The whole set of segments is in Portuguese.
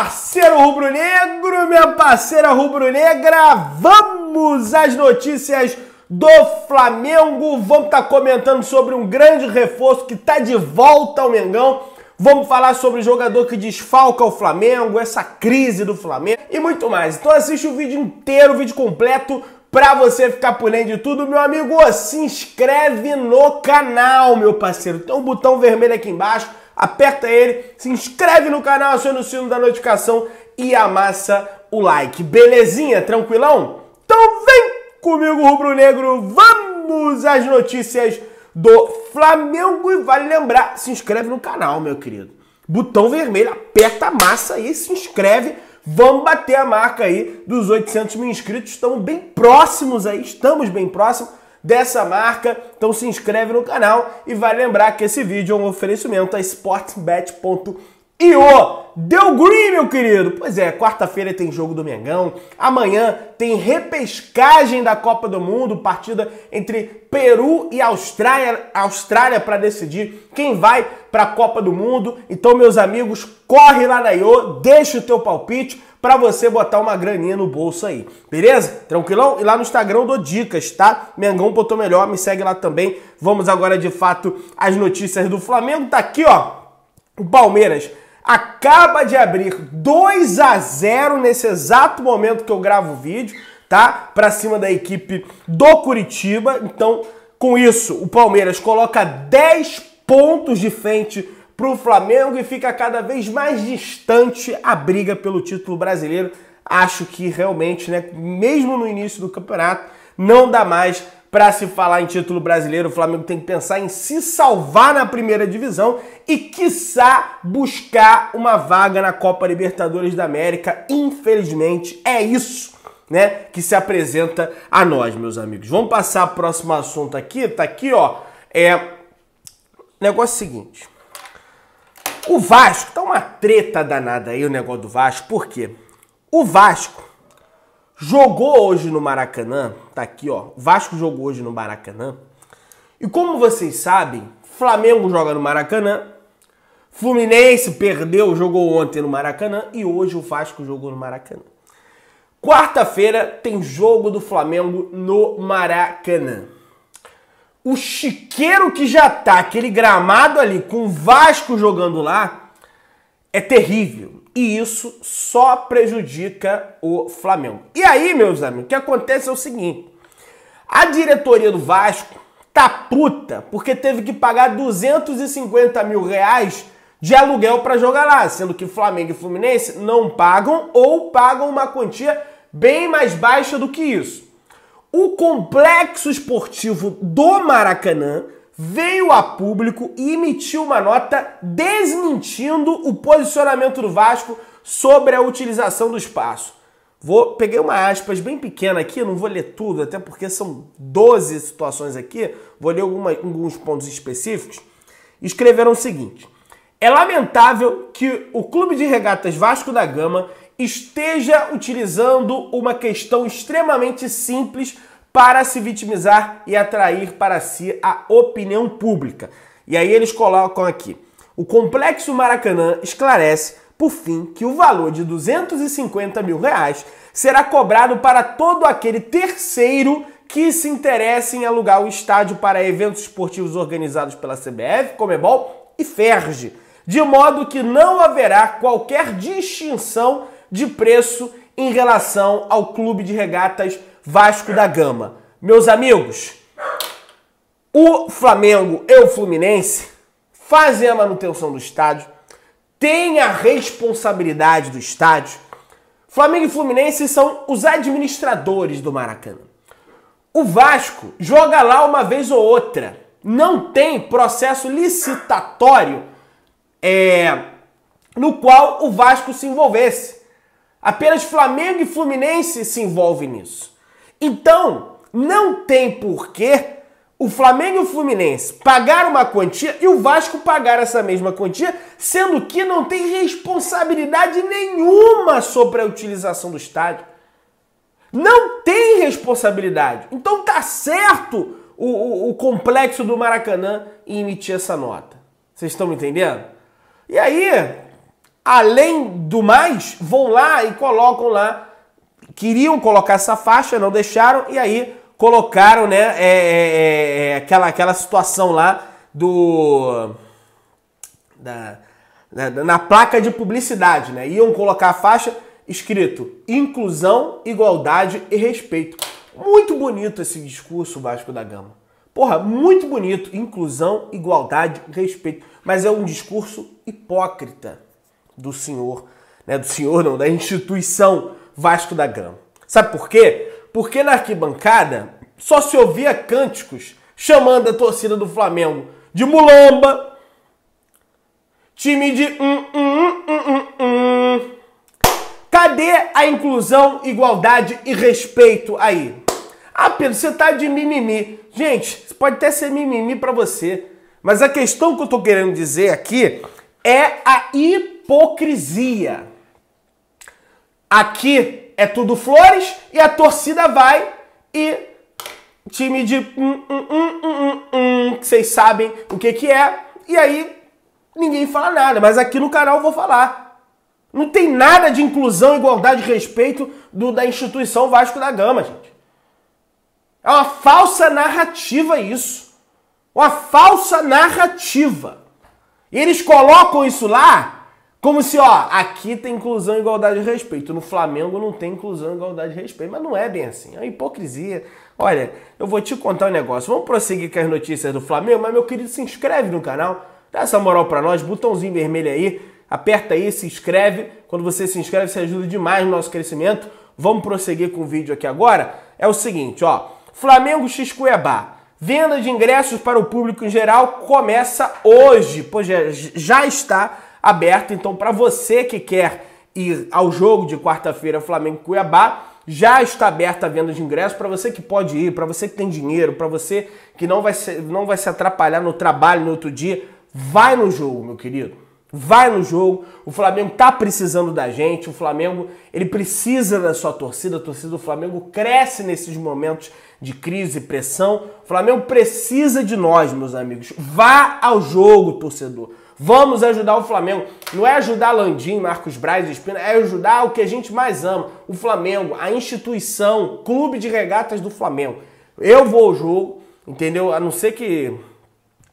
parceiro rubro-negro, minha parceira rubro-negra, vamos às notícias do Flamengo. Vamos estar tá comentando sobre um grande reforço que está de volta ao Mengão. Vamos falar sobre o jogador que desfalca o Flamengo, essa crise do Flamengo e muito mais. Então assiste o vídeo inteiro, o vídeo completo, para você ficar por dentro de tudo, meu amigo, se inscreve no canal, meu parceiro. Tem um botão vermelho aqui embaixo aperta ele, se inscreve no canal, aciona o sino da notificação e amassa o like. Belezinha? Tranquilão? Então vem comigo, Rubro Negro, vamos às notícias do Flamengo. E vale lembrar, se inscreve no canal, meu querido. Botão vermelho, aperta a massa aí, se inscreve. Vamos bater a marca aí dos 800 mil inscritos. Estamos bem próximos aí, estamos bem próximos dessa marca. Então se inscreve no canal e vai vale lembrar que esse vídeo é um oferecimento a sportsbet.com e o Deu Green, meu querido! Pois é, quarta-feira tem jogo do Mengão, amanhã tem repescagem da Copa do Mundo, partida entre Peru e Austrália, Austrália para decidir quem vai para a Copa do Mundo. Então, meus amigos, corre lá na IO, deixa o teu palpite para você botar uma graninha no bolso aí. Beleza? Tranquilão? E lá no Instagram eu dou dicas, tá? Mengão botou melhor, me segue lá também. Vamos agora de fato às notícias do Flamengo. Tá aqui, ó. O Palmeiras acaba de abrir 2 a 0 nesse exato momento que eu gravo o vídeo, tá? Para cima da equipe do Curitiba. Então, com isso, o Palmeiras coloca 10 pontos de frente para o Flamengo e fica cada vez mais distante a briga pelo título brasileiro. Acho que realmente, né, mesmo no início do campeonato, não dá mais para se falar em título brasileiro, o Flamengo tem que pensar em se salvar na primeira divisão e, quiçá, buscar uma vaga na Copa Libertadores da América. Infelizmente, é isso. Né, que se apresenta a nós, meus amigos. Vamos passar para o próximo assunto aqui. Tá aqui, ó. É negócio seguinte. O Vasco tá uma treta danada aí o negócio do Vasco. Por quê? O Vasco Jogou hoje no Maracanã, tá aqui ó, Vasco jogou hoje no Maracanã. E como vocês sabem, Flamengo joga no Maracanã, Fluminense perdeu, jogou ontem no Maracanã e hoje o Vasco jogou no Maracanã. Quarta-feira tem jogo do Flamengo no Maracanã. O chiqueiro que já tá, aquele gramado ali com o Vasco jogando lá, é terrível e isso só prejudica o Flamengo. E aí, meus amigos, o que acontece é o seguinte: a diretoria do Vasco tá puta porque teve que pagar 250 mil reais de aluguel para jogar lá, sendo que Flamengo e Fluminense não pagam ou pagam uma quantia bem mais baixa do que isso. O complexo esportivo do Maracanã veio a público e emitiu uma nota desmentindo o posicionamento do Vasco sobre a utilização do espaço. Vou, peguei uma aspas bem pequena aqui, não vou ler tudo, até porque são 12 situações aqui, vou ler alguma, alguns pontos específicos. Escreveram o seguinte: É lamentável que o Clube de Regatas Vasco da Gama esteja utilizando uma questão extremamente simples para se vitimizar e atrair para si a opinião pública. E aí eles colocam aqui: o complexo Maracanã esclarece, por fim, que o valor de 250 mil reais será cobrado para todo aquele terceiro que se interessa em alugar o estádio para eventos esportivos organizados pela CBF, Comebol e Ferge, de modo que não haverá qualquer distinção de preço em relação ao clube de regatas Vasco da Gama. Meus amigos, o Flamengo e o Fluminense fazem a manutenção do estádio, têm a responsabilidade do estádio. Flamengo e Fluminense são os administradores do Maracanã. O Vasco joga lá uma vez ou outra. Não tem processo licitatório é, no qual o Vasco se envolvesse. Apenas Flamengo e Fluminense se envolvem nisso. Então, não tem porquê o Flamengo e o Fluminense pagar uma quantia e o Vasco pagar essa mesma quantia, sendo que não tem responsabilidade nenhuma sobre a utilização do estádio. Não tem responsabilidade. Então tá certo o, o, o complexo do Maracanã em emitir essa nota. Vocês estão me entendendo? E aí, além do mais, vão lá e colocam lá queriam colocar essa faixa, não deixaram, e aí colocaram né, é, é, é, é aquela, aquela situação lá do. Da, na, na placa de publicidade, né? Iam colocar a faixa escrito inclusão, igualdade e respeito. Muito bonito esse discurso Vasco da Gama. Porra, muito bonito. Inclusão, igualdade, respeito. Mas é um discurso hipócrita do senhor, né? Do senhor não, da instituição Vasco da Gama. Sabe por quê? Porque na arquibancada só se ouvia cânticos chamando a torcida do Flamengo de mulomba, time de hum, hum, hum, hum, Cadê a inclusão, igualdade e respeito aí? Ah, Pedro, você tá de mimimi. Gente, pode até ser mimimi para você, mas a questão que eu tô querendo dizer aqui é a hipocrisia. Aqui é tudo flores e a torcida vai e time de hum, hum, hum, que vocês sabem o que que é. E aí ninguém fala nada, mas aqui no canal eu vou falar. Não tem nada de inclusão, igualdade e respeito do, da instituição Vasco da Gama, gente. É uma falsa narrativa isso. Uma falsa narrativa. E eles colocam isso lá como se, ó, aqui tem inclusão, igualdade e respeito. No Flamengo não tem inclusão, igualdade e respeito. Mas não é bem assim. É uma hipocrisia. Olha, eu vou te contar um negócio. Vamos prosseguir com as notícias do Flamengo, mas meu querido, se inscreve no canal. Dá essa moral pra nós, botãozinho vermelho aí. Aperta aí, se inscreve. Quando você se inscreve, você ajuda demais no nosso crescimento. Vamos prosseguir com o vídeo aqui agora. É o seguinte, ó. Flamengo X Cuiabá. Venda de ingressos para o público em geral começa hoje. Pois é, já está aberto. Então, para você que quer ir ao jogo de quarta-feira Flamengo Cuiabá, já está aberta a venda de ingressos para você que pode ir, para você que tem dinheiro, para você que não vai, se, não vai se atrapalhar no trabalho no outro dia. Vai no jogo, meu querido. Vai no jogo. O Flamengo tá precisando da gente. O Flamengo, ele precisa da sua torcida. A torcida do Flamengo cresce nesses momentos de crise e pressão. O Flamengo precisa de nós, meus amigos. Vá ao jogo, torcedor. Vamos ajudar o Flamengo. Não é ajudar Landim, Marcos Braz e Espina, é ajudar o que a gente mais ama, o Flamengo, a instituição, clube de regatas do Flamengo. Eu vou ao jogo, entendeu? A não ser que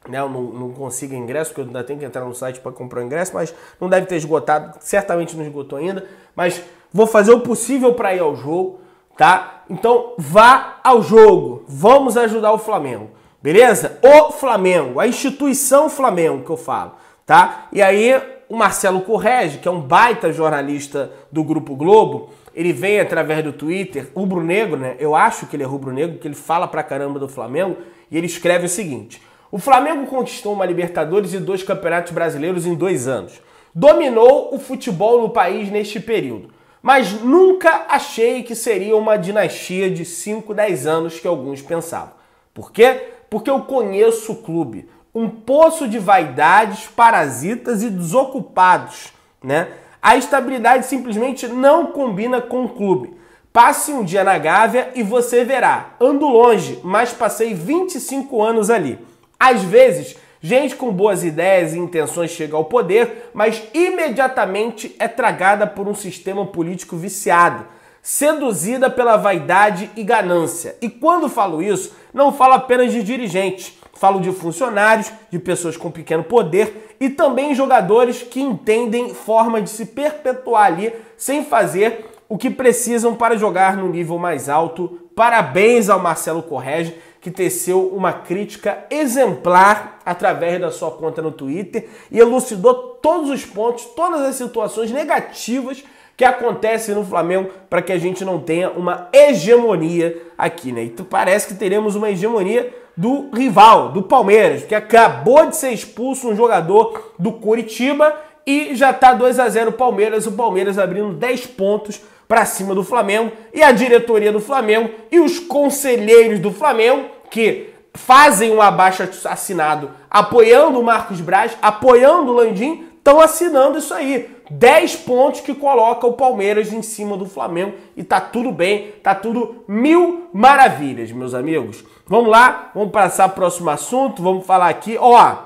né, eu não, não consiga ingresso, porque eu ainda tenho que entrar no site para comprar ingresso, mas não deve ter esgotado, certamente não esgotou ainda, mas vou fazer o possível para ir ao jogo, tá? Então vá ao jogo, vamos ajudar o Flamengo. Beleza? O Flamengo, a instituição Flamengo que eu falo tá? E aí o Marcelo Correge, que é um baita jornalista do Grupo Globo, ele vem através do Twitter, rubro-negro, né? Eu acho que ele é rubro-negro, porque ele fala pra caramba do Flamengo, e ele escreve o seguinte: O Flamengo conquistou uma Libertadores e dois Campeonatos Brasileiros em dois anos. Dominou o futebol no país neste período. Mas nunca achei que seria uma dinastia de 5, 10 anos que alguns pensavam. Por quê? Porque eu conheço o clube um poço de vaidades, parasitas e desocupados, né? A estabilidade simplesmente não combina com o clube. Passe um dia na Gávea e você verá. Ando longe, mas passei 25 anos ali. Às vezes, gente com boas ideias e intenções chega ao poder, mas imediatamente é tragada por um sistema político viciado, seduzida pela vaidade e ganância. E quando falo isso, não falo apenas de dirigente. Falo de funcionários, de pessoas com pequeno poder e também jogadores que entendem forma de se perpetuar ali sem fazer o que precisam para jogar no nível mais alto. Parabéns ao Marcelo Correge, que teceu uma crítica exemplar através da sua conta no Twitter e elucidou todos os pontos, todas as situações negativas que acontecem no Flamengo para que a gente não tenha uma hegemonia aqui, né? Então parece que teremos uma hegemonia do rival, do Palmeiras, que acabou de ser expulso um jogador do Curitiba e já está 2 a 0 Palmeiras, o Palmeiras abrindo 10 pontos para cima do Flamengo e a diretoria do Flamengo e os conselheiros do Flamengo que fazem um abaixo assinado apoiando o Marcos Braz, apoiando o Landim, estão assinando isso aí. 10 pontos que coloca o Palmeiras em cima do Flamengo e tá tudo bem, tá tudo mil maravilhas, meus amigos. Vamos lá, vamos passar para o próximo assunto, vamos falar aqui, ó.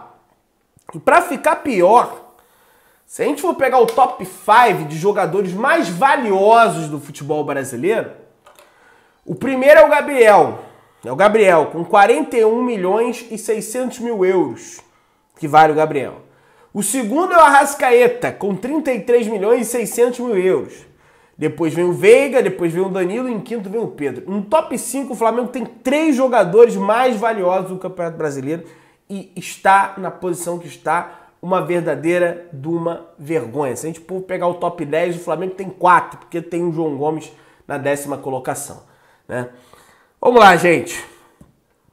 E para ficar pior, se a gente for pegar o top 5 de jogadores mais valiosos do futebol brasileiro, o primeiro é o Gabriel. É o Gabriel, com 41 milhões e 600 mil euros, que vale o Gabriel. O segundo é o Arrascaeta, com 33 milhões e 600 mil euros. Depois vem o Veiga, depois vem o Danilo e em quinto vem o Pedro. No top 5, o Flamengo tem três jogadores mais valiosos do Campeonato Brasileiro e está na posição que está, uma verdadeira de uma vergonha. Se a gente for pegar o top 10, o Flamengo tem quatro, porque tem o João Gomes na décima colocação. Né? Vamos lá, gente.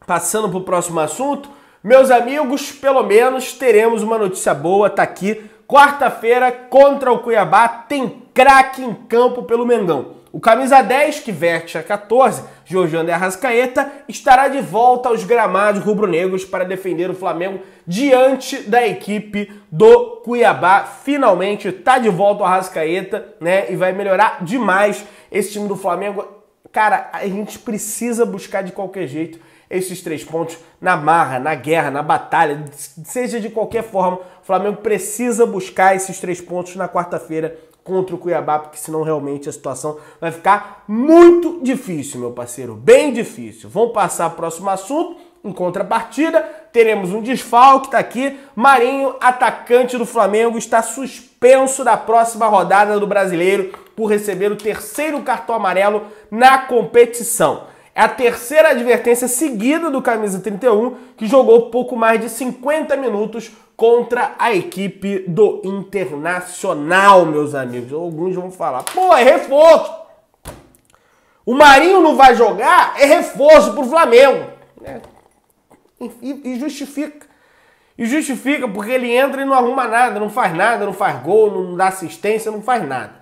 Passando para o próximo assunto. Meus amigos, pelo menos teremos uma notícia boa, Está aqui. Quarta-feira contra o Cuiabá tem craque em campo pelo Mengão. O camisa 10, que verte a 14, Georgiano Arrascaeta, estará de volta aos gramados rubro-negros para defender o Flamengo diante da equipe do Cuiabá. Finalmente está de volta o Arrascaeta, né? E vai melhorar demais esse time do Flamengo. Cara, a gente precisa buscar de qualquer jeito esses três pontos na marra, na guerra, na batalha, seja de qualquer forma. O Flamengo precisa buscar esses três pontos na quarta-feira contra o Cuiabá, porque senão realmente a situação vai ficar muito difícil, meu parceiro, bem difícil. Vamos passar para o próximo assunto. Em contrapartida, teremos um desfalque, tá aqui. Marinho, atacante do Flamengo, está suspenso da próxima rodada do Brasileiro por receber o terceiro cartão amarelo na competição. É a terceira advertência seguida do camisa 31, que jogou pouco mais de 50 minutos contra a equipe do Internacional, meus amigos. Alguns vão falar, pô, é reforço. O Marinho não vai jogar, é reforço pro Flamengo. Né? E, e, justifica. E justifica porque ele entra e não arruma nada, não faz nada, não faz gol, não dá assistência, não faz nada.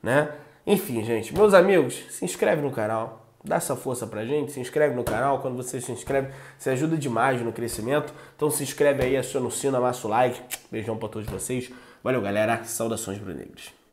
Né? Enfim, gente, meus amigos, se inscreve no canal dá essa força pra gente, se inscreve no canal, quando você se inscreve, você ajuda demais no crescimento. Então se inscreve aí, aciona o sino, amassa o like. Beijão pra todos vocês. Valeu, galera. Saudações brunegras.